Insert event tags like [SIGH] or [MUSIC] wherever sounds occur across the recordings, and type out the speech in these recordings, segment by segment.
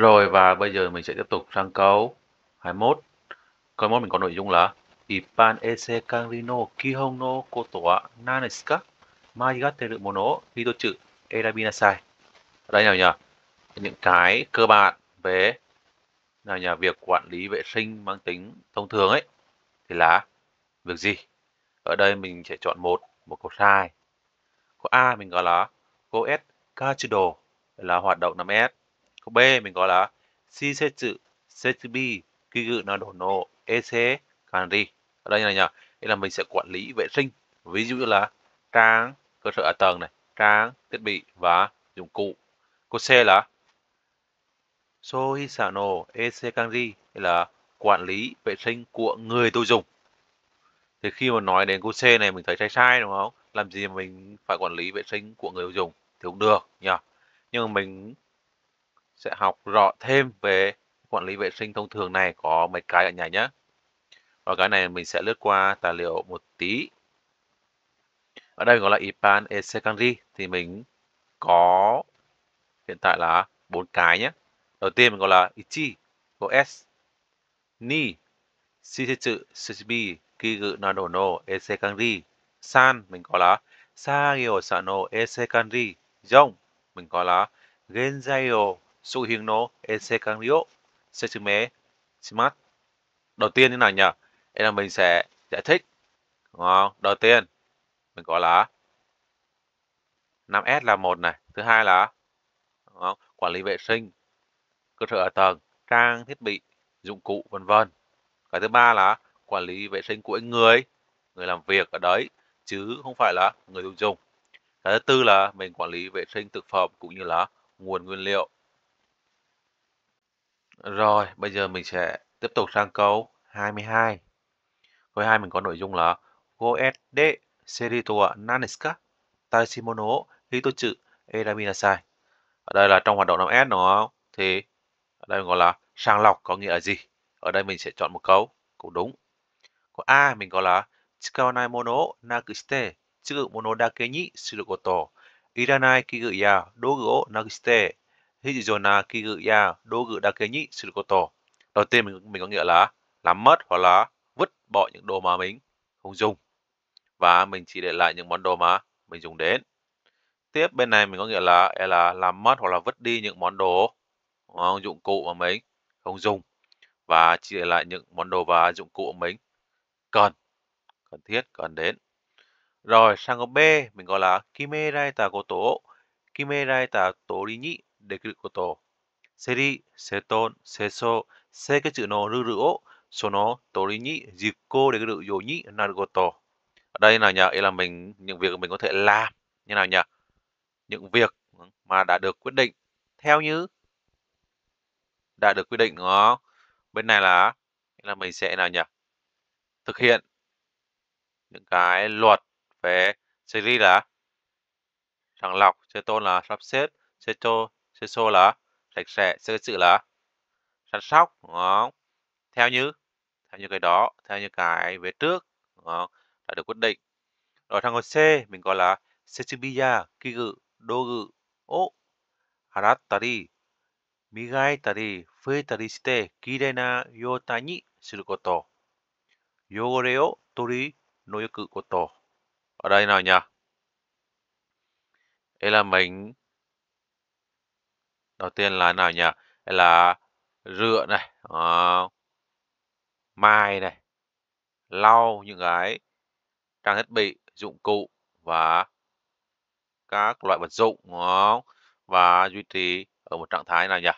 Rồi và bây giờ mình sẽ tiếp tục sang câu 21. Câu 21 mình có nội dung là Ipan ese kanri no kihon no koto wa nan desu ka? Maigateru mono o hitotsu erabinasai. đây nào nhỉ? Những cái cơ bản về là nhà việc quản lý vệ sinh mang tính thông thường ấy thì là việc gì? Ở đây mình sẽ chọn một một câu sai. Câu A mình gọi là Go S Kachido là hoạt động 5S B mình gọi là si se chữ se chữ bi kỳ gự nó đổ nổ ec canri ở đây này nhỉ đây là mình sẽ quản lý vệ sinh ví dụ như là trang cơ sở ở tầng này trang thiết bị và dụng cụ cô C là sohisano ec canri là quản lý vệ sinh của người tiêu dùng thì khi mà nói đến cô C này mình thấy sai sai đúng không làm gì mình phải quản lý vệ sinh của người tiêu dùng thì cũng được nhỉ nhưng mà mình sẽ học rõ thêm về quản lý vệ sinh thông thường này có mấy cái ở nhà nhé. Và cái này mình sẽ lướt qua tài liệu một tí. Ở đây gọi là IPAN e secondary thì mình có hiện tại là bốn cái nhé. Đầu tiên mình gọi là Ichi, có S, Ni, Shisetsu, Sushibi, Kigu Nadono, e secondary San mình có là Sagio Sano, e secondary Jong mình có là Genzaio su hiêng nô ec cang liu sẽ chữ mé smart đầu tiên như nào nhỉ đây là mình sẽ giải thích đúng không đầu tiên mình có là 5S là một này thứ hai là đúng không? quản lý vệ sinh cơ sở ở tầng trang thiết bị dụng cụ vân vân cái thứ ba là quản lý vệ sinh của người người làm việc ở đấy chứ không phải là người tiêu dùng cái thứ tư là mình quản lý vệ sinh thực phẩm cũng như là nguồn nguyên liệu rồi, bây giờ mình sẽ tiếp tục sang câu 22. Câu 2 mình có nội dung là GOSD series to naniska taishimono hitochu eraminasai. Ở đây là trong hoạt động 5S đúng không? Thì ở đây mình gọi là sàng lọc có nghĩa là gì? Ở đây mình sẽ chọn một câu, câu đúng. Câu A mình gọi là chikawanai mono nakushite tsugu mono dake ni suru koto iranai kigu ya dogu o nakushite hijizona kiguya sự dakeni tổ. đầu tiên mình mình có nghĩa là làm mất hoặc là vứt bỏ những đồ mà mình không dùng và mình chỉ để lại những món đồ mà mình dùng đến tiếp bên này mình có nghĩa là e là làm mất hoặc là vứt đi những món đồ ờ, dụng cụ mà mình không dùng và chỉ để lại những món đồ và dụng cụ mà mình cần cần thiết cần đến rồi sang có b mình gọi là kimerai ta koto kimerai ta tori nhị để cái ことセリ、セトン、セソ、セケチのルールをその通りに実行できるようになること。Ở đây là nhờ ý là mình những việc mình có thể làm như nào nhỉ? Những việc mà đã được quyết định theo như đã được quyết định đúng không? Bên này là là mình sẽ nào nhỉ? Thực hiện những cái luật về series là sàng lọc, sẽ tôn là sắp xếp, sẽ cho sơ sô là sạch sẽ sơ sự là săn sóc đúng không theo như theo như cái đó theo như cái về trước đúng không đã được quyết định rồi thằng ngồi C mình gọi là Setsubiya Kigu Dogu O Haratari Migaitari Fuetari Shite Kirena Yota ni Suru Koto Yogore o Tori no Yoku Koto Ở đây nào nhỉ? Đây là mình đầu tiên là nào nhỉ là rửa này uh, ờ, mài này lau những cái trang thiết bị dụng cụ và các loại vật dụng đúng không? và duy trì ở một trạng thái nào nhỉ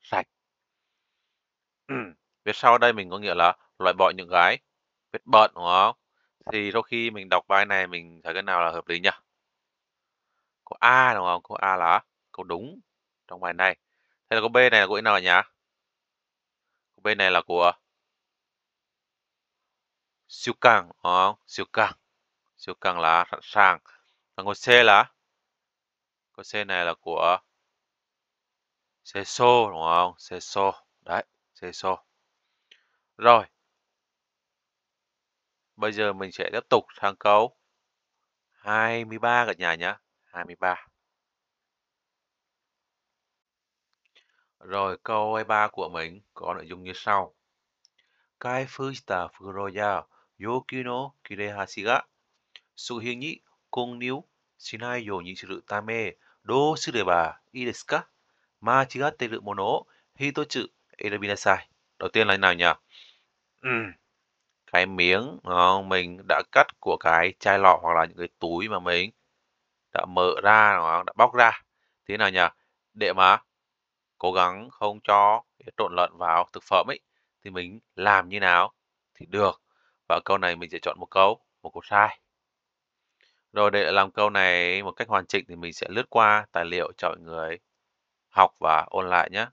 sạch [CLEARS THROAT] phía sau đây mình có nghĩa là loại bỏ những cái vết bẩn đúng không thì sau khi mình đọc bài này mình thấy cái nào là hợp lý nhỉ Câu a đúng không Câu a là câu đúng trong bài này thế là câu B này là của n nhá câu B này là của siêu càng đó, siêu càng siêu càng là sẵn sàng Còn ngôi C là câu C này là của Ceso đúng không Ceso đấy Ceso rồi bây giờ mình sẽ tiếp tục sang câu 23 cả nhà nhé 23 Rồi câu E3 của mình có nội dung như sau. Kai fushita furoya yoku no kirehashi ga suhi ni kongnyu shinai you ni suru tame dou sureba ii desu ka? Machigatte iru mono o hitotsu erabi nasai. Đầu tiên là như nào nhỉ? cái miếng mình đã cắt của cái chai lọ hoặc là những cái túi mà mình đã mở ra đã bóc ra thế nào nhỉ để mà cố gắng không cho trộn lợn vào thực phẩm ấy thì mình làm như nào thì được và câu này mình sẽ chọn một câu một câu sai rồi để làm câu này một cách hoàn chỉnh thì mình sẽ lướt qua tài liệu cho mọi người học và ôn lại nhé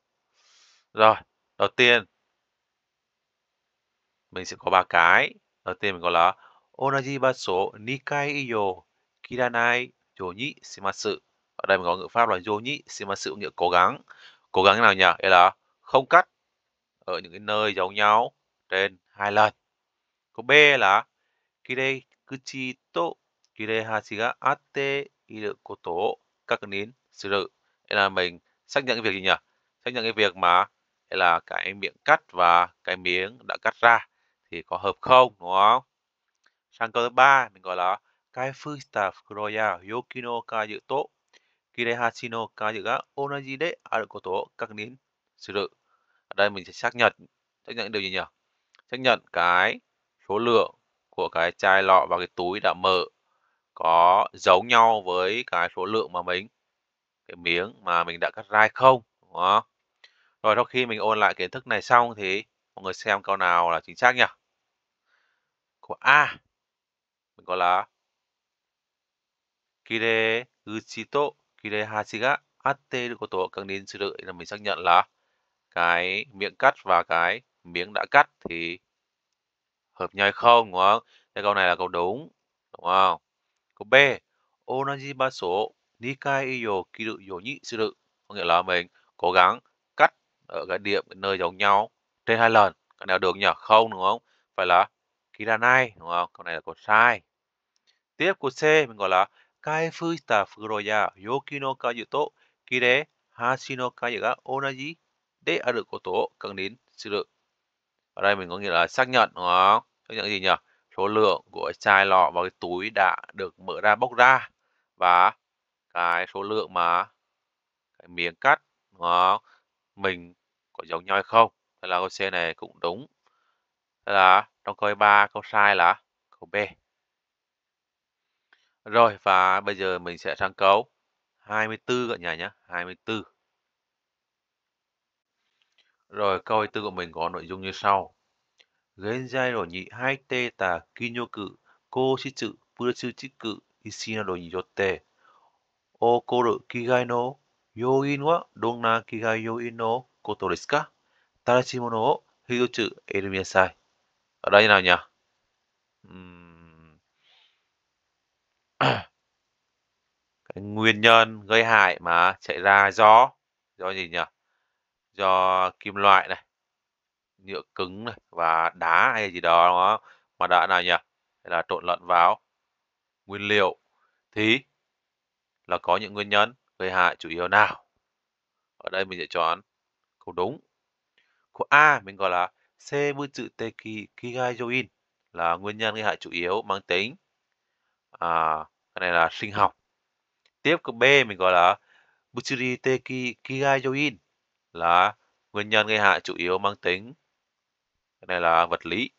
rồi đầu tiên mình sẽ có ba cái đầu tiên mình có là onaji baso nikai iyo kiranai yoni shimasu ở đây mình có ngữ pháp là yoni shimasu nghĩa cố gắng cố gắng nào nhỉ Đây là không cắt ở những cái nơi giống nhau trên hai lần có b là kirei kuchi to kirei hashi ga atte iru koto o kakunin suru đây là mình xác nhận cái việc gì nhỉ xác nhận cái việc mà đây là cái miệng cắt và cái miếng đã cắt ra thì có hợp không đúng không sang câu thứ ba mình gọi là kai fusta kuroya yokino ka yuto Kirehashi no kaji ga onaji de aru koto o kakunin suru. Ở đây mình sẽ xác nhận, xác nhận điều gì nhỉ? Xác nhận cái số lượng của cái chai lọ và cái túi đã mở có giống nhau với cái số lượng mà mình cái miếng mà mình đã cắt ra không đúng không? Rồi sau khi mình ôn lại kiến thức này xong thì mọi người xem câu nào là chính xác nhỉ? Của A mình có là Kire Uchito Kire Hashiga HT được có tổ cần nên sự đợi là mình xác nhận là cái miệng cắt và cái miếng đã cắt thì hợp nhau hay không đúng không? cái câu này là câu đúng đúng không? Câu B Onaji ba số Nikai iyo kiru yo ni suru có nghĩa là mình cố gắng cắt ở cái điểm cái nơi giống nhau trên hai lần cái nào được nhỉ không đúng không phải là kiranai đúng không câu này là câu sai tiếp câu c mình gọi là 開封した袋や容器の粥と切れ端の粥が同じ để ở được của tố cần đến sự lượng. Ở đây mình có nghĩa là xác nhận đúng không? Xác nhận gì nhỉ? Số lượng của chai lọ và cái túi đã được mở ra bốc ra và cái số lượng mà cái miếng cắt đúng không? Mình có giống nhau hay không? Thế là câu C này cũng đúng. Thế là trong câu ba câu sai là câu B. Rồi và bây giờ mình sẽ sang cấu 24 cả nhà nhé, 24. Rồi câu 24 của mình có nội dung như sau. Gen Genjai ro ni haite ta kinyoku koshitsu pursuchiku isina ro ni yotte okoru kigai no yoin wa donna kigai yoin no koto desu ka? Tarashi mono o hidotsu eru minasai. Ở đây nào nhỉ? Uhm cái nguyên nhân gây hại mà chạy ra do do gì nhỉ do kim loại này nhựa cứng này và đá hay gì đó nó mà đã nào nhỉ hay là trộn lẫn vào nguyên liệu thì là có những nguyên nhân gây hại chủ yếu nào ở đây mình sẽ chọn câu đúng của A mình gọi là c sebututeki kigayoin là nguyên nhân gây hại chủ yếu mang tính à, cái này là sinh học tiếp cơ B mình gọi là Butyrite kigayoin là nguyên nhân gây hại chủ yếu mang tính cái này là vật lý.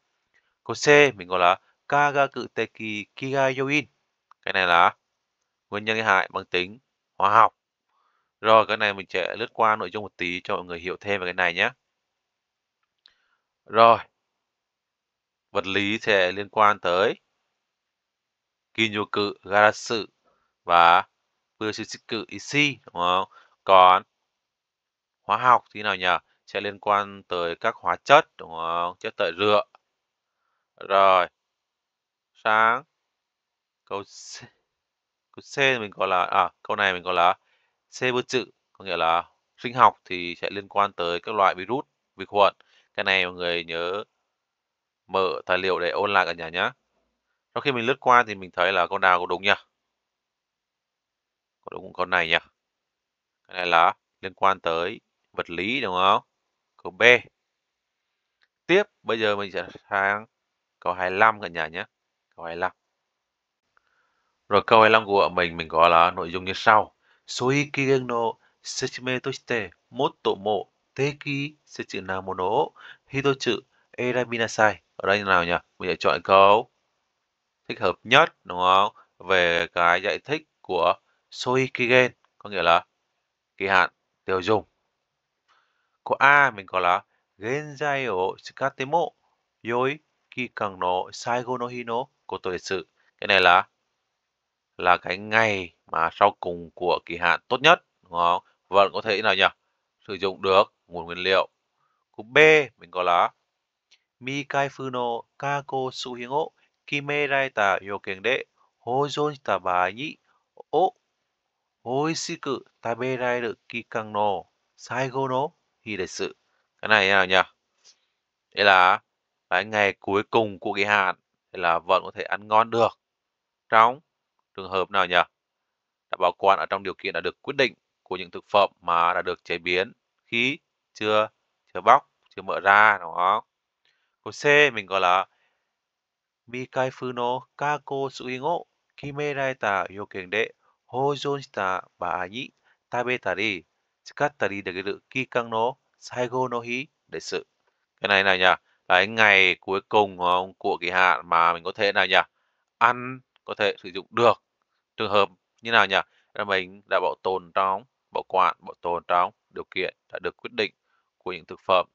Câu C mình gọi là Kagakuteki kigayoin. Cái này là nguyên nhân gây hại mang tính hóa học. Rồi cái này mình sẽ lướt qua nội dung một tí cho mọi người hiểu thêm về cái này nhé. Rồi. Vật lý sẽ liên quan tới Kinyoku Garasu và vừa sử dụng Procyclic EC đúng không? Còn hóa học thì nào nhỉ? Sẽ liên quan tới các hóa chất đúng không? Chất tẩy rửa. Rồi. sáng câu C. Câu C mình gọi là à câu này mình gọi là C bơ chữ có nghĩa là sinh học thì sẽ liên quan tới các loại virus, vi khuẩn. Cái này mọi người nhớ mở tài liệu để ôn lại cả nhà nhé. Sau khi mình lướt qua thì mình thấy là câu nào cũng đúng nhỉ? có đúng câu này nhỉ cái này là liên quan tới vật lý đúng không câu B tiếp bây giờ mình sẽ sang câu 25 cả nhà nhé câu 25 rồi câu 25 của mình mình có là nội dung như sau Soi kigen no sechime toshite motto mo teki sechi na mono hidochu eraminasai ở đây như nào nhỉ mình sẽ chọn câu thích hợp nhất đúng không về cái giải thích của Soikigen có nghĩa là kỳ hạn tiêu dùng. Của A mình có là Genjai o tsukatte mo yoi kikan no saigo no hi no koto desu. Cái này là là cái ngày mà sau cùng của kỳ hạn tốt nhất đúng không? Vẫn có thể nào nhỉ? Sử dụng được nguồn nguyên liệu. Của B mình có là Mikai fu no kako suhingo kimerai ta yoken de hozon shita baai ni o Hối si cự ta taberai được kỳ sai kikangno saigono sự Cái này nào nhỉ? Đây là cái ngày cuối cùng của kỳ hạn thì là vẫn có thể ăn ngon được. Trong trường hợp nào nhỉ? Đã bảo quản ở trong điều kiện đã được quyết định của những thực phẩm mà đã được chế biến khi chưa chưa bóc, chưa mở ra đúng không? Câu C mình gọi là mi Mikai Funo Kako Suigo Kimerai Ta Yoken De 保存した場合、食べたり、使ったりできる期間の最後の日 để sự cái này là nhỉ là ngày cuối cùng của kỳ hạn mà mình có thể này nhỉ ăn có thể sử dụng được trường hợp như nào nhỉ là mình đã bảo tồn trong bảo quản bảo tồn trong điều kiện đã được quyết định của những thực phẩm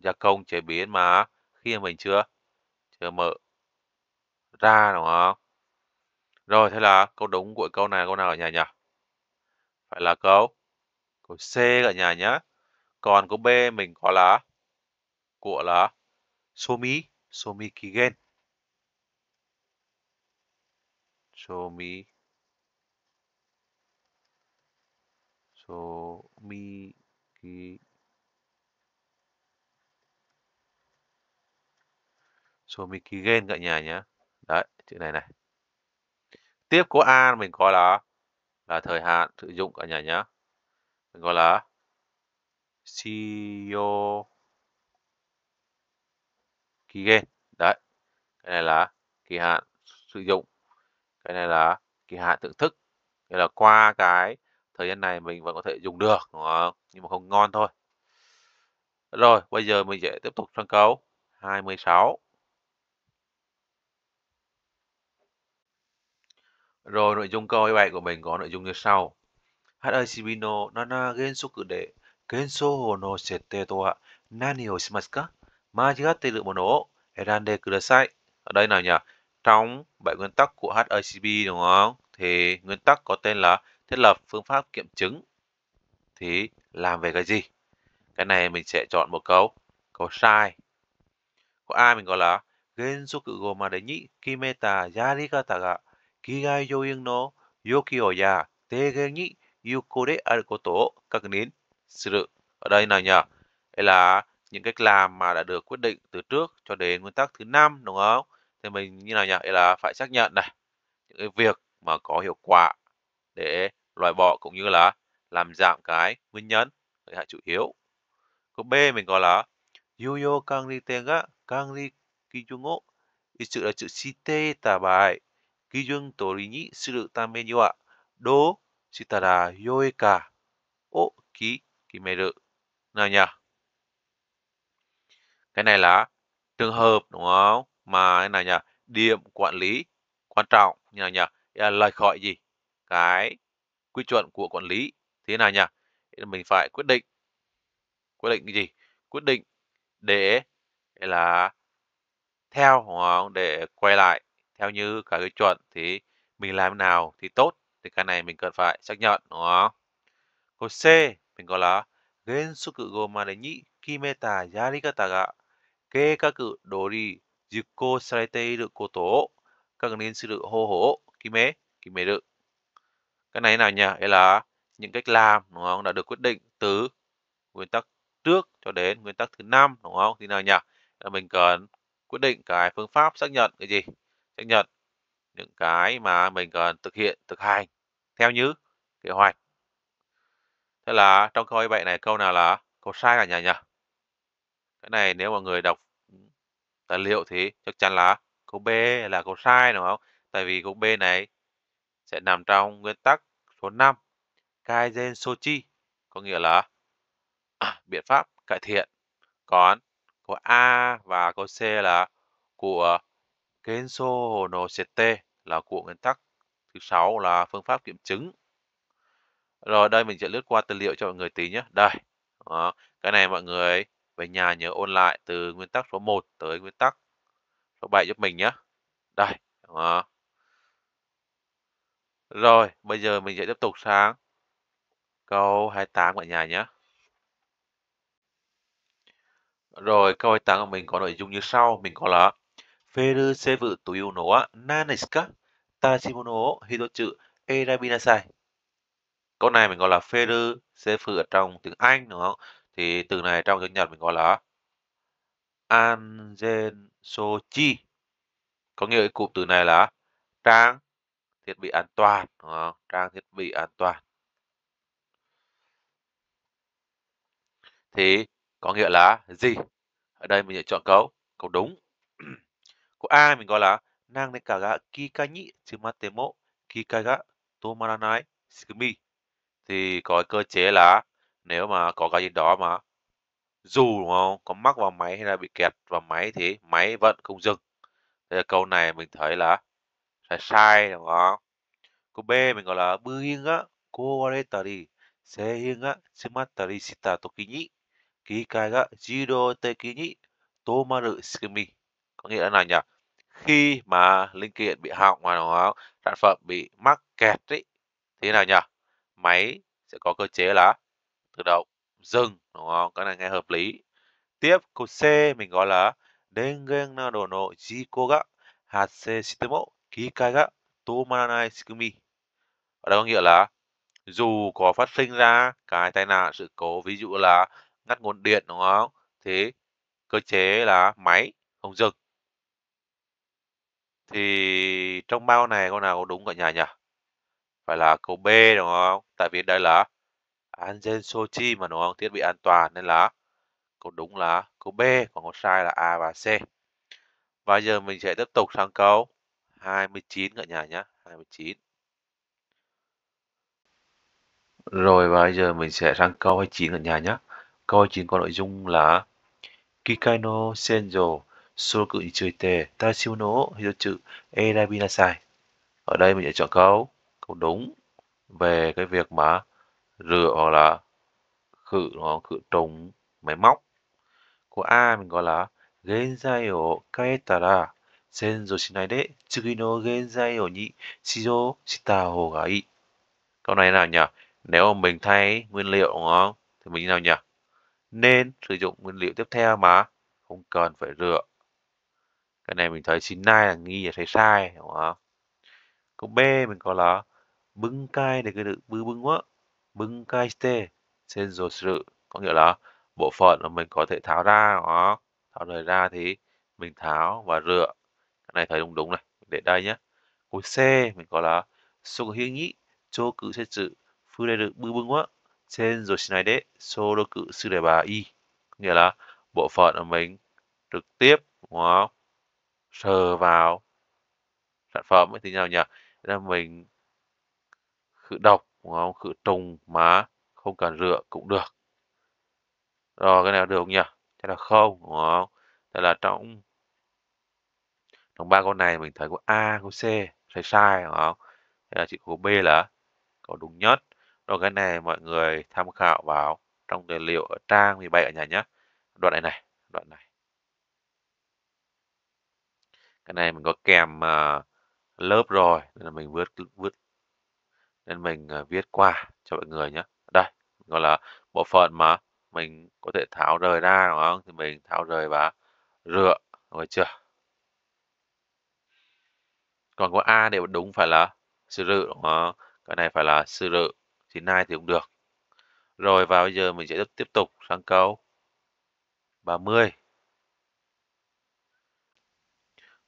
gia công chế biến mà khi mình chưa chưa mở ra đúng không rồi, thế là câu đúng của câu này câu nào ở nhà nhỉ? Phải là câu câu C ở nhà nhá. Còn câu B mình có là của là Somi, Somi Kigen. Somi Somi Kigen. Somi Kigen cả nhà nhá. Đấy, chữ này này tiếp của A mình coi là là thời hạn sử dụng cả nhà nhé. Mình gọi là CEO kigen Đấy. Cái này là kỳ hạn sử dụng. Cái này là kỳ hạn thưởng thức. Nghĩa là qua cái thời gian này mình vẫn có thể dùng được đúng không? Nhưng mà không ngon thôi. Rồi, bây giờ mình sẽ tiếp tục sang câu 26. Rồi nội dung câu 27 của mình có nội dung như sau. Harai shibi no nana gensoku de gensou no sette to wa nani o shimasu ka? Majigatte iru mono o erande kudasai. Ở đây nào nhỉ? Trong bảy nguyên tắc của HACB đúng không? Thì nguyên tắc có tên là thiết lập phương pháp kiểm chứng. Thì làm về cái gì? Cái này mình sẽ chọn một câu. Câu sai. Câu A mình gọi là Gensoku go made ni kimeta yarikata ga 気概要因の要求や提言に有効であることを確認する. Ở đây này nhờ, đây là những cách làm mà đã được quyết định từ trước cho đến nguyên tắc thứ năm đúng không? Thì mình như nào nhỉ? Đây là phải xác nhận này, những cái việc mà có hiệu quả để loại bỏ cũng như là làm giảm cái nguyên nhân gây hại chủ yếu. Câu B mình gọi là Yuyo kang ri tenga kang ri kijungo. Ý chữ là chữ shite tà bài 基準通りにするためにはどうしたらよいかを決める。Nào nhỉ? Cái này là trường hợp đúng không? Mà cái này nhỉ? Điểm quản lý quan trọng như nào nhỉ? Là lời khỏi gì? Cái quy chuẩn của quản lý thế nào nhỉ? Mình phải quyết định quyết định cái gì? Quyết định để là theo đúng không? Để quay lại theo như cả cái chuẩn thì mình làm nào thì tốt thì cái này mình cần phải xác nhận đúng không? Câu C mình gọi là Gensuku go made ni kimeta yarikata ga keikaku dori jukko sarete iru koto o kakunin hô hổ kime kimeru. Cái này nào nhỉ? Đây là những cách làm đúng không? đã được quyết định từ nguyên tắc trước cho đến nguyên tắc thứ năm đúng không? Thì nào nhỉ? Là mình cần quyết định cái phương pháp xác nhận cái gì? chấp nhận những cái mà mình cần thực hiện thực hành theo như kế hoạch thế là trong câu vậy này câu nào là câu sai cả nhà nhỉ cái này nếu mọi người đọc tài liệu thì chắc chắn là câu b là câu sai đúng không tại vì câu b này sẽ nằm trong nguyên tắc số 5 kaizen sochi có nghĩa là à, [CLEARS THROAT] biện pháp cải thiện còn câu a và câu c là của Kenso Hono Sete là của nguyên tắc thứ sáu là phương pháp kiểm chứng. Rồi đây mình sẽ lướt qua tài liệu cho mọi người tí nhé. Đây, đó. cái này mọi người về nhà nhớ ôn lại từ nguyên tắc số 1 tới nguyên tắc số 7 giúp mình nhé. Đây, đó. Rồi, bây giờ mình sẽ tiếp tục sang câu 28 mọi nhà nhé. Rồi, câu 28 của mình có nội dung như sau. Mình có là ペルセブというのは何ですか立ち物を一つ選びなさい。Câu này mình gọi là Feru Sefu ở trong tiếng Anh đúng không? Thì từ này trong tiếng Nhật mình gọi là Anzen Sochi. Có nghĩa cụm từ này là trang thiết bị an toàn đúng không? Trang thiết bị an toàn. Thì có nghĩa là gì? Ở đây mình sẽ chọn câu câu đúng của A mình gọi là nang nệ cả gạ kika nhị chứ mà tế mộ kika gạ tô maranai thì có cơ chế là nếu mà có cái gì đó mà dù đúng không có mắc vào máy hay là bị kẹt vào máy thì máy vẫn không dừng đây là câu này mình thấy là sai sai đúng không cô B mình gọi là bư hiên á cô waretari se hiên á chimatari sita tokini kikai ga jiro tekini tomaru skimi có nghĩa là nào nhỉ khi mà linh kiện bị hỏng hoặc là sản phẩm bị mắc kẹt ấy, thế nào nhỉ máy sẽ có cơ chế là tự động dừng đúng không cái này nghe hợp lý tiếp câu C mình gọi là điện na đồ no jiko ga hatsei shite kikai ga tomaranai shikumi ở đây có nghĩa là dù có phát sinh ra cái tai nạn sự cố ví dụ là ngắt nguồn điện đúng không thế cơ chế là máy không dừng thì trong bao này câu nào có đúng cả nhà nhỉ? Phải là câu B đúng không? Tại vì đây là Anzen Sochi mà đúng không? Thiết bị an toàn nên là câu đúng là câu B, còn câu sai là A và C. Và giờ mình sẽ tiếp tục sang câu 29 cả nhà nhé, 29. Rồi và giờ mình sẽ sang câu 29 ở nhà nhé. Câu 29 có nội dung là Kikaino Senjo chơi ta siêu suroku ichuite tashimono hidochu erabinasai. Ở đây mình sẽ chọn câu câu đúng về cái việc mà rửa hoặc là khử nó khử trùng máy móc. Của A mình gọi là genzai o kaetara senzo shinai de tsugi no genzai o ni shijo shita ho ga ii. Câu này nào nhỉ? Nếu mình thay nguyên liệu đúng không? Thì mình như nào nhỉ? Nên sử dụng nguyên liệu tiếp theo mà không cần phải rửa cái này mình thấy 99 là nghi là thấy sai đúng không câu B mình có là bưng cai để cái được bư bưng quá bưng cai tê trên rồi sự có nghĩa là bộ phận mà mình có thể tháo ra đó tháo rời ra thì mình tháo và rửa cái này thấy đúng đúng này mình để đây nhé khối C mình có là số hiên nhĩ cho cự sẽ chữ phư đây được bư bưng quá trên rồi này đấy số đô cự sư đề bà y nghĩa là bộ phận mà mình trực tiếp đúng không sờ vào sản phẩm ấy thì nào nhỉ Thế là mình khử độc đúng không khử trùng má không cần rửa cũng được rồi cái này được không nhỉ thế là không đúng không thế là trong trong ba con này mình thấy có a có c sai sai đúng không thế là chỉ có b là có đúng nhất rồi cái này mọi người tham khảo vào trong tài liệu ở trang 17 ở nhà nhé đoạn này này đoạn này cái này mình có kèm uh, lớp rồi nên là mình vượt vượt nên mình uh, viết qua cho mọi người nhé đây gọi là bộ phận mà mình có thể tháo rời ra đúng không thì mình tháo rời và rửa rồi chưa còn có a đều đúng phải là sư rự đúng không? cái này phải là sư rự thì nay thì cũng được rồi và bây giờ mình sẽ tiếp tục sang câu 30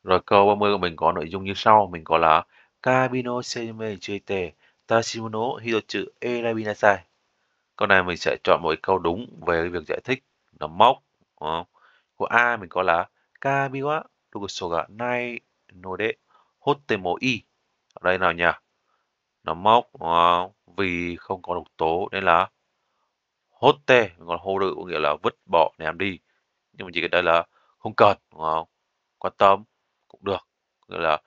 Rồi câu 30 của mình có nội dung như sau, mình có là Kabino seimei chuite tashimono hidochu erabinasai. Câu này mình sẽ chọn một câu đúng về việc giải thích nó mốc Của A mình có là Kabi wa rukuso ga nai no de hotemo i. Ở đây nào nhỉ? Nó mốc vì không có độc tố nên là hotte còn hô rự có nghĩa là vứt bỏ ném đi nhưng mà chỉ cái đây là không cần đúng không quan tâm cũng được nghĩa là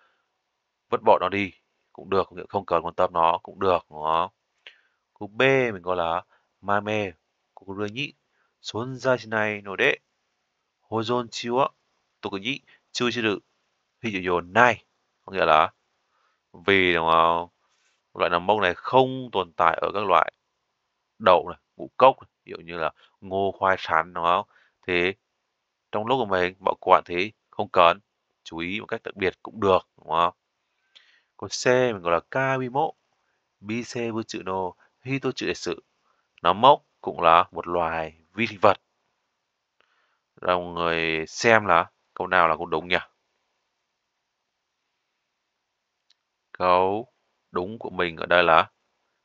vứt bỏ nó đi cũng được nghĩa không cần quan tâm nó cũng được đúng không cú b mình gọi là mame kukuruni sonzai shinai no de hozon chi wa tokuni chushiru hijiyo nai có nghĩa là vì đúng không loại nấm mốc này không tồn tại ở các loại đậu này ngũ cốc ví dụ như là ngô khoai sắn đúng không thế trong lúc của mình bảo quản thì không cần chú ý một cách đặc biệt cũng được đúng không? Còn C mình gọi là bc vô chữ nô chữ Bisebutsuno sự Nó mốc cũng là một loài vi sinh vật. Rồi người xem là câu nào là câu đúng nhỉ? Câu đúng của mình ở đây là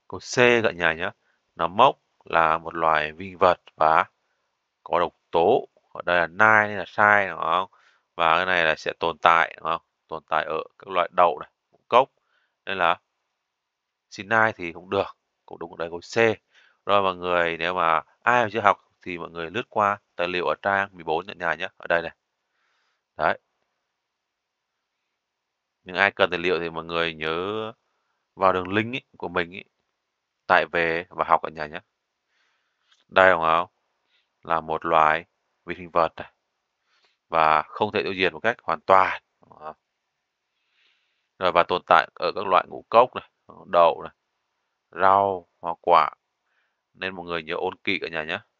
câu C gọi nhà nhé. Nó mốc là một loài vi sinh vật và có độc tố. Ở đây là nai nên là sai đúng không? và cái này là sẽ tồn tại đúng không tồn tại ở các loại đậu này ngũ cốc nên là Sinai thì không được cũng đúng ở đây câu C rồi mọi người nếu mà ai mà chưa học thì mọi người lướt qua tài liệu ở trang 14 nhận nhà nhé ở đây này đấy những ai cần tài liệu thì mọi người nhớ vào đường link ý, của mình ý, tải về và học ở nhà nhé đây không không là một loài vi sinh vật này và không thể tiêu diệt một cách hoàn toàn rồi và tồn tại ở các loại ngũ cốc này đậu này rau hoa quả nên mọi người nhớ ôn kỹ cả nhà nhé